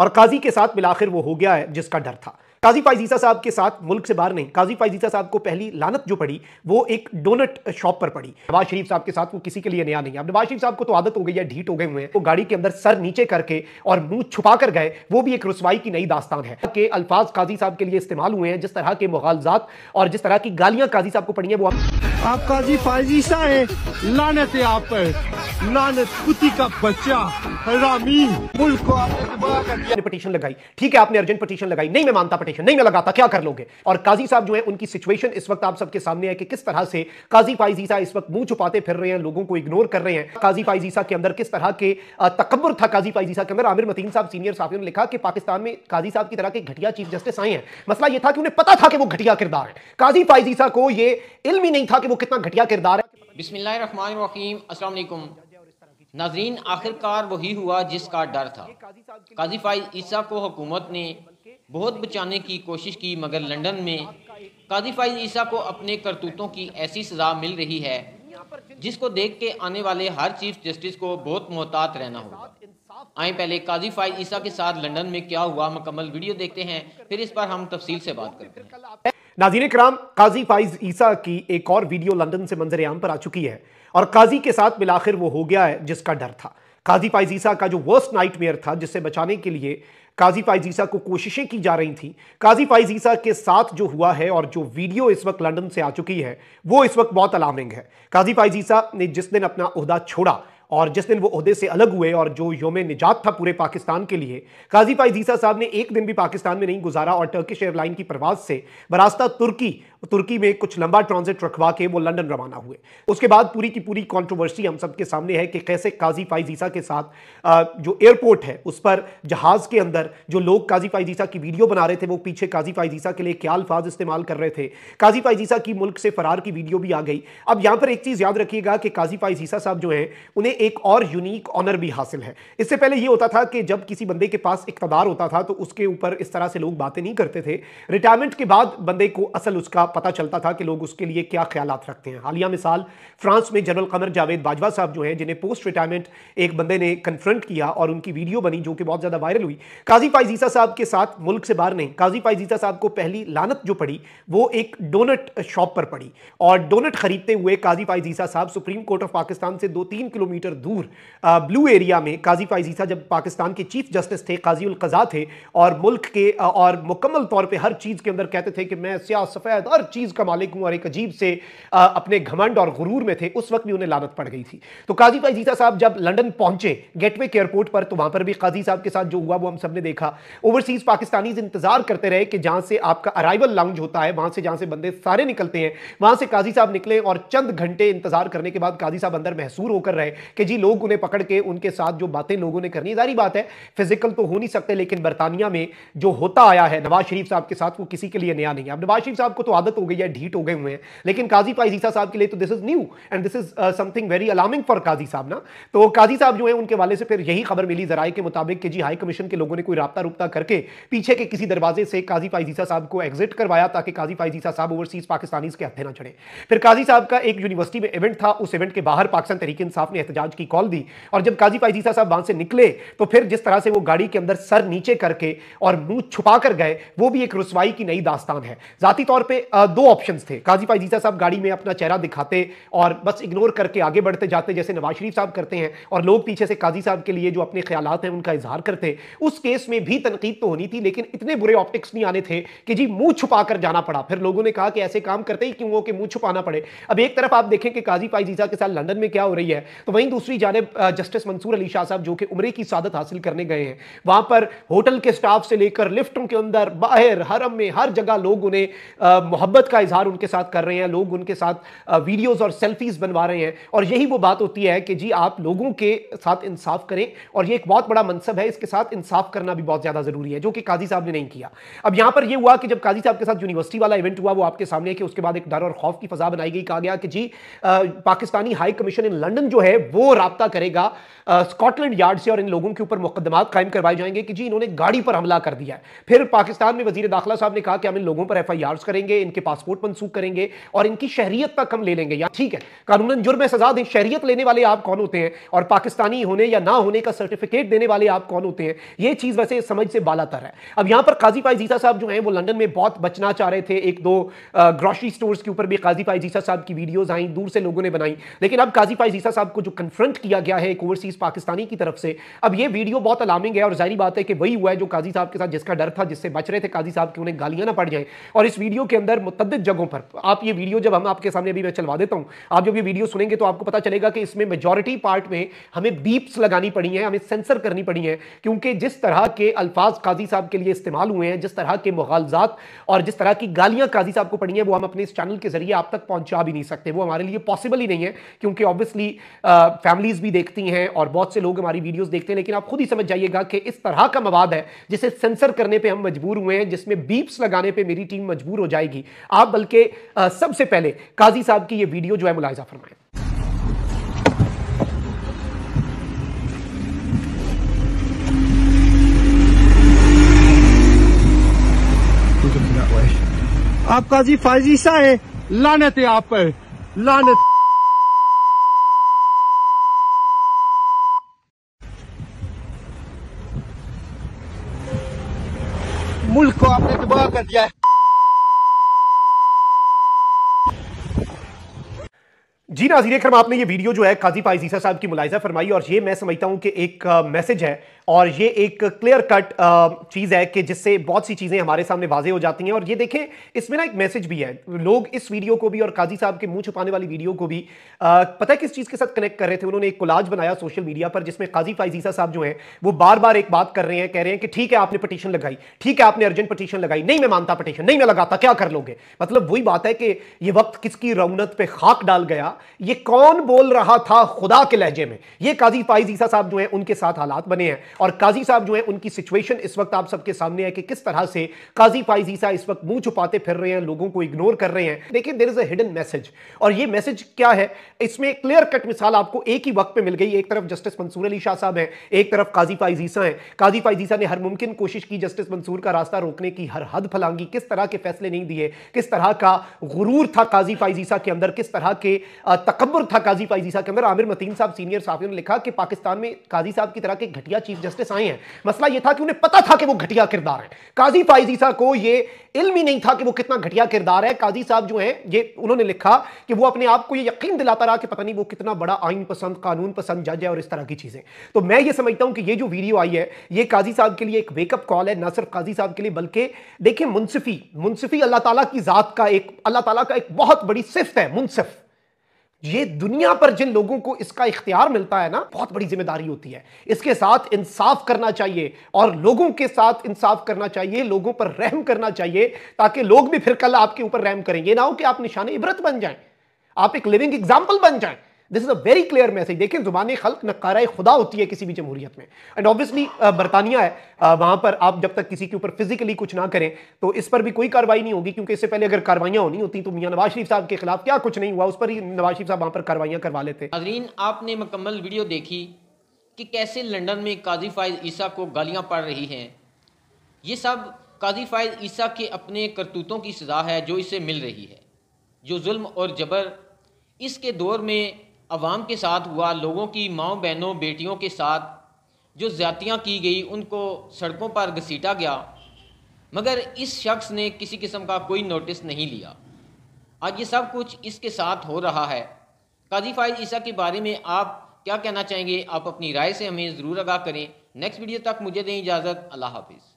और काजी के साथ मिलाखिर वो हो गया है जिसका डर था काजी फाइजीसा साहब के साथ मुल्क से बाहर नहीं काजी फाइजीसा साहब को पहली लानत जो पड़ी वो एक डोनट शॉप पर पड़ी नवाज शरीफ साहब के साथ वो किसी के लिए नया नहीं अब नवाज शरीफ साहब को तो आदत हो गई है ढीट हो गए हुए हैं वो गाड़ी के अंदर सर नीचे करके और मुंह छुपा कर गए वो भी एक रसवाई की नई दास्तान है के अल्फाज काजी साहब के लिए इस्तेमाल हुए हैं जिस तरह के मुगालजात और जिस तरह की गालियां काजी साहब को पड़ी है वो आप काजी फाइजीसा है लानत है आप पर लानत का बच्चा मुल्क को आपने पटिशन लगाई ठीक है आपने अर्जेंट पटिशन लगाई नहीं मैं मानता पटिशन नहीं मैं लगाता क्या कर लोगे और काजी साहब जो है उनकी सिचुएशन इस वक्त आप सबके सामने है कि किस तरह से काजी फाइजीसा इस वक्त मुंह छुपाते फिर रहे हैं लोगों को इग्नोर कर रहे हैं काजी फाइजीसा के अंदर किस तरह के तकबर था काजी फाइजीसा के अंदर आमिर मतीन साहब सीनियर साफी ने लिखा कि पाकिस्तान में काजी साहब की तरह के घटिया चीफ जस्टिस आए हैं मसला यह था कि उन्हें पता था कि वो घटिया किरदार है काजी फाइजीसा को यह इल्म ही नहीं था कि वो कितना घटिया किरदार है बिस्मिल्लाम नाजरीन आखिरकार वही हुआ जिसका डर था काजी फाइज ईसा को हुकूमत ने बहुत बचाने की कोशिश की मगर लंदन में काजी फाइज ईसा को अपने करतूतों की ऐसी सज़ा मिल रही है जिसको देख के आने वाले हर चीफ जस्टिस को बहुत मोहतात रहना होगा आए पहले काजी फाइज ईसा के साथ लंदन में क्या हुआ मुकम्मल वीडियो देखते हैं फिर इस पर हम तफसील से बात करते हैं नाजीन कराम काजी फाइज ईसा की एक और वीडियो लंदन से मंजर आम पर आ चुकी है और काजी के साथ मिलाखिर वो हो गया है जिसका डर था काजी फाइजीसा का जो वर्स्ट नाइट था जिससे बचाने के लिए काजी फाइजीसा को कोशिशें की जा रही थी काजी फाइजीसा के साथ जो हुआ है और जो वीडियो इस वक्त लंदन से आ चुकी है वो इस वक्त बहुत अलार्मिंग है काजी फाइजीसा ने जिस दिन अपना उहदा छोड़ा और जिस दिन वो अहदे से अलग हुए और जो योम निजात था पूरे पाकिस्तान के लिए काजी फाइजीसा साहब ने एक दिन भी पाकिस्तान में नहीं गुजारा और टर्किश एयरलाइन की प्रवास से बरास्ता तुर्की तुर्की में कुछ लंबा ट्रांजिट रखवा के वो लंदन रवाना हुए उसके बाद पूरी की पूरी कंट्रोवर्सी हम सबके सामने है कि कैसे काजी फाइजीसा के साथ जो एयरपोर्ट है उस पर जहाज़ के अंदर जो लोग काजी फाइजीसा की वीडियो बना रहे थे वो पीछे काजी फाइजीसा के लिए क्या अल्फाज इस्तेमाल कर रहे थे काजी फाइजीसा की मुल्क से फरार की वीडियो भी आ गई अब यहाँ पर एक चीज़ याद रखिएगा कि काजी फाइजीसा साहब जो हैं उन्हें एक और यूनिक ऑनर भी हासिल है इससे पहले ये होता था कि जब किसी बंदे के पास इकतदार होता था तो उसके ऊपर इस तरह से लोग बातें नहीं करते थे रिटायरमेंट के बाद बंदे को असल उसका पता चलता था कि लोग उसके लिए क्या ख्याल रखते हैं हालिया मिसाल फ्रांस में जनरल कमर जावेद बाजवा साहब जो हैं जिन्हें पोस्ट रिटायरमेंट एक बंदे ने कन्फ्रंट किया और उनकी वीडियो बनी जो कि बहुत ज़्यादा वायरल हुई काजी फाइजीसा साहब के साथ मुल्क से बाहर नहीं काजी फाइजीसा साहब को पहली लानत जो पड़ी वो एक डोनट शॉप पर पड़ी और डोनट खरीदते हुए काजी फाइजीसा साहब सुप्रीम कोर्ट ऑफ पाकिस्तान से दो तीन किलोमीटर दूर ब्लू एरिया में काजी फाइजीसा जब पाकिस्तान के चीफ जस्टिस थे काजी उल कज़ा थे और मुल्क के और मुकम्मल तौर पर हर चीज़ के अंदर कहते थे कि मैं सिया सफ़ेद और हर चीज का मालिक हूं और एक अजीब से आ, अपने घमंड और गुरूर में थे उस वक्त भी उन्हें लानत पड़ गई थी तो काजी भाई जीता साहब जब लंदन पहुंचे गेटवे के एयरपोर्ट पर तो वहां पर भी काजी साहब के साथ जो हुआ वो हम सबने देखा ओवरसीज पाकिस्तानी इंतजार करते रहे कि जहां से आपका अराइवल लाउंज होता है वहां से जहां से बंदे सारे निकलते हैं वहां से काजी साहब निकले और चंद घंटे इंतजार करने के बाद काजी साहब अंदर महसूर होकर रहे कि जी लोग उन्हें पकड़ के उनके साथ जो बातें लोगों ने करनी सारी बात है फिजिकल तो हो नहीं सकते लेकिन बरतानिया में जो होता आया है नवाज शरीफ साहब के साथ वो किसी के लिए नया नहीं है नवाज शरीफ साहब को तो आदत आदत हो गई है ढीट हो गए हुए हैं लेकिन काजी फाइजीसा साहब के लिए तो this is new and this is something very alarming for Qazi साहब ना तो काजी साहब जो है उनके वाले से फिर यही खबर मिली जराए के मुताबिक कि जी हाई कमीशन के लोगों ने कोई रबता रुबता करके पीछे के किसी दरवाजे से काजी फाइजीसा साहब को एग्जिट करवाया ताकि काजी फाइजीसा साहब ओवरसीज पाकिस्तानी के हथे ना चढ़े फिर काजी साहब का एक यूनिवर्सिटी में इवेंट था उस इवेंट के बाहर पाकिस्तान तरीके इंसाफ ने एहतजाज की कॉल दी और जब काजी फाइजीसा साहब वहां से निकले तो फिर जिस तरह से वो गाड़ी के अंदर सर नीचे करके और मुंह छुपा कर गए वो भी एक रसवाई की नई दास्तान है जाती तौर पर दो ऑप्शन थे काजी भाई जीसा साहब गाड़ी में अपना चेहरा दिखाते और बस इग्नोर करके आगे बढ़ते जाते जैसे नवाज शरीफ साहब करते हैं और लोग पीछे से काजी साहब के लिए जो अपने ख्याल हैं उनका इजहार करते उस केस में भी तनकीद तो होनी थी लेकिन इतने बुरे ऑप्टिक्स नहीं आने थे कि जी मुंह छुपा कर जाना पड़ा फिर लोगों ने कहा कि ऐसे काम करते ही क्यों हो कि मुंह छुपाना पड़े अब एक तरफ आप देखें कि काजी पाई जीसा के साथ लंदन में क्या हो रही है तो वहीं दूसरी जानब जस्टिस मंसूर अली शाह साहब जो कि उम्र की सादत हासिल करने गए हैं वहां पर होटल के स्टाफ से लेकर लिफ्टों के अंदर बाहर हरम में हर जगह लोग उन्हें मोहब्बत मोहब्बत का इजहार उनके साथ कर रहे हैं लोग उनके साथ वीडियोस और सेल्फीज बनवा रहे हैं और यही वो बात होती है कि जी आप लोगों के साथ इंसाफ करें और ये एक बहुत बड़ा मनसब है इसके साथ इंसाफ करना भी बहुत ज़्यादा ज़रूरी है जो कि काजी साहब ने नहीं किया अब यहां पर यह हुआ कि जब काजी साहब के साथ यूनिवर्सिटी वाला इवेंट हुआ वो आपके सामने कि उसके बाद एक डर और खौफ की फजा बनाई गई कहा गया कि जी Pakistani high commission in London जो है वो रबता करेगा स्कॉटलैंड यार्ड से और इन लोगों के ऊपर मुकदमा कायम करवाए जाएंगे कि जी इन्होंने गाड़ी पर हमला कर दिया है फिर पाकिस्तान में वजीर दाखिला साहब ने कहा कि हम इन लोगों पर एफ आई करेंगे इनके इनके पासपोर्ट मनसूख करेंगे और इनकी शहरियत तक हम ले लेंगे या ठीक है कानूनन जुर्म सजा दें शहरियत लेने वाले आप कौन होते हैं और पाकिस्तानी होने या ना होने का सर्टिफिकेट देने वाले आप कौन होते हैं ये चीज वैसे समझ से बालातर है अब यहां पर काजी पाई जीसा साहब जो है वो लंडन में बहुत बचना चाह रहे थे एक दो ग्रॉसरी स्टोर के ऊपर भी काजी पाई जीसा साहब की वीडियोज आई दूर से लोगों ने बनाई लेकिन अब काजी पाई जीसा साहब को जो कन्फ्रंट किया गया है एक ओवरसीज पाकिस्तानी की तरफ से अब ये वीडियो बहुत अलार्मिंग है और जाहिर बात है कि वही हुआ है जो काजी साहब के साथ जिसका डर था जिससे बच रहे थे काजी साहब की उन्हें गालियां ना पड़ जाए और इस वीडियो के अंदर मुतद जगहों पर आप ये वीडियो जब हम आपके सामने अभी मैं चलवा देता हूँ आप जब ये वीडियो सुनेंगे तो आपको पता चलेगा कि इसमें मेजोरिटी पार्ट में हमें बीप्स लगानी पड़ी हैं हमें सेंसर करनी पड़ी हैं क्योंकि जिस तरह के अल्फाज काजी साहब के लिए इस्तेमाल हुए हैं जिस तरह के मुगालजात और जिस तरह की गालियां काजी साहब को पड़ी हैं वो हम अपने इस चैनल के जरिए आप तक पहुंचा भी नहीं सकते वो हमारे लिए पॉसिबल ही नहीं है क्योंकि ऑब्वियसली फैमिलीज भी देखती हैं और बहुत से लोग हमारी वीडियोज़ देखते हैं लेकिन आप खुद ही समझ जाइएगा कि इस तरह का मवाद है जिसे सेंसर करने पर हम मजबूर हुए हैं जिसमें बीप्स लगाने पर मेरी टीम मजबूर हो जाएगी आप बल्कि सबसे पहले काजी साहब की ये वीडियो जो है मुलायजा फरमाएं आप काजी फाजी सा है लानत है आप पर लानत मुल्क को आपने तबाह कर दिया है जी नाजीर क्रम आपने ये वीडियो जो है काजी फाइजीसा साहब की मुलायजा फरमाई और ये मैं समझता हूँ कि एक मैसेज है और ये एक क्लियर कट चीज़ है कि जिससे बहुत सी चीज़ें हमारे सामने वाजे हो जाती हैं और ये देखें इसमें ना एक मैसेज भी है लोग इस वीडियो को भी और काजी साहब के मुंह छुपाने वाली वीडियो को भी आ, पता है किस चीज़ के साथ कनेक्ट कर रहे थे उन्होंने एक कोलाज बनाया सोशल मीडिया पर जिसमें काजी फाइजीसा साहब जो है वो बार बार एक बात कर रहे हैं कह रहे हैं कि ठीक है आपने पटिशन लगाई ठीक है आपने अर्जेंट पटिशन लगाई नहीं मैं मानता पटिशन नहीं मैं लगाता क्या कर लोगे मतलब वही बात है कि ये वक्त किसकी रौनत पर खाक डाल गया ये कौन बोल रहा था खुदा के लहजे में ये काजी फाइज ईसा साहब जो है उनके साथ हालात बने हैं और काजी साहब जो है उनकी सिचुएशन इस वक्त आप सबके सामने है कि किस तरह से काजी फाइज ईसा इस वक्त मुंह छुपाते फिर रहे हैं लोगों को इग्नोर कर रहे हैं लेकिन there is a hidden message और ये मैसेज क्या है इसमें क्लियर कट मिसाल आपको एक ही वक्त पर मिल गई एक तरफ जस्टिस मंसूर अली शाह साहब हैं एक तरफ काजी फाइज ईसा हैं काजी फाइज ईसा ने हर मुमकिन कोशिश की जस्टिस मंसूर का रास्ता रोकने की हर हद फलांगी किस तरह के फैसले नहीं दिए किस तरह का गुरूर था काजी फाइज ईसा के अंदर किस तरह के तकबर था काजी साहब के अंदर आमिर मतीन साहब सीनियर साफी ने लिखा कि पाकिस्तान में काजी साहब की तरह के घटिया चीफ जस्टिस आए हैं मसला यह था कि उन्हें पता था कि वो घटिया किरदार है काजी साहब को ये इल्म ही नहीं था कि वो कितना घटिया किरदार है काजी साहब जो हैं ये उन्होंने लिखा कि वो अपने आप को ये यकीन दिलाता रहा कि पता नहीं वो कितना बड़ा आइन पसंद कानून पसंद जज है और इस तरह की चीज़ें तो मैं ये समझता हूं कि ये जो वीडियो आई है ये काजी साहब के लिए एक वेकअप कॉल है ना सिर्फ काजी साहब के लिए बल्कि देखिए मुनसिफी मुनसिफी अल्लाह तला की ज़ात का एक अल्लाह तला का एक बहुत बड़ी सिफ्त है मुनसिफ़ ये दुनिया पर जिन लोगों को इसका इख्तियार मिलता है ना बहुत बड़ी जिम्मेदारी होती है इसके साथ इंसाफ करना चाहिए और लोगों के साथ इंसाफ करना चाहिए लोगों पर रहम करना चाहिए ताकि लोग भी फिर कल आपके ऊपर रहम करें ये ना हो कि आप निशाने इबरत बन जाएं आप एक लिविंग एग्जाम्पल बन जाएं this is a very clear message देखें जुबान खल्क नकारा खुदा होती है किसी भी जमहूरियत में एंड ऑब्वियसली बरतानिया है वहाँ पर आप जब तक किसी के ऊपर फिजिकली कुछ ना करें तो इस पर भी कोई कार्रवाई नहीं होगी क्योंकि इससे पहले अगर कार्रवाइयां होनी होती तो मियाँ नवाज शरीफ साहब के खिलाफ क्या कुछ नहीं हुआ उस पर ही नवाज शरीफ साहब वहाँ पर कार्रवाइयाँ करवा लेते हैं आपने मुकम्मल वीडियो देखी कि कैसे लंडन में काजी फायज ईसा को गालियाँ पड़ रही हैं ये सब काजी फायज ईसा के अपने करतूतों की सज़ा है जो इसे मिल रही है जो जुल्म और जबर इसके दौर में अवाम के साथ हुआ लोगों की माओ बहनों बेटियों के साथ जो ज़्यादतियाँ की गई उनको सड़कों पर घसीटा गया मगर इस शख्स ने किसी किस्म का कोई नोटिस नहीं लिया आज ये सब कुछ इसके साथ हो रहा है काजी फायद ईसा के बारे में आप क्या कहना चाहेंगे आप अपनी राय से हमें ज़रूर आगाह करें नेक्स्ट वीडियो तक मुझे दें इजाज़त अल्लाह हाफिज़